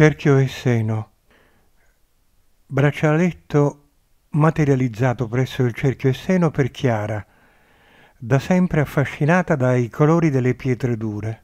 cerchio e seno. Braccialetto materializzato presso il cerchio e seno per Chiara, da sempre affascinata dai colori delle pietre dure.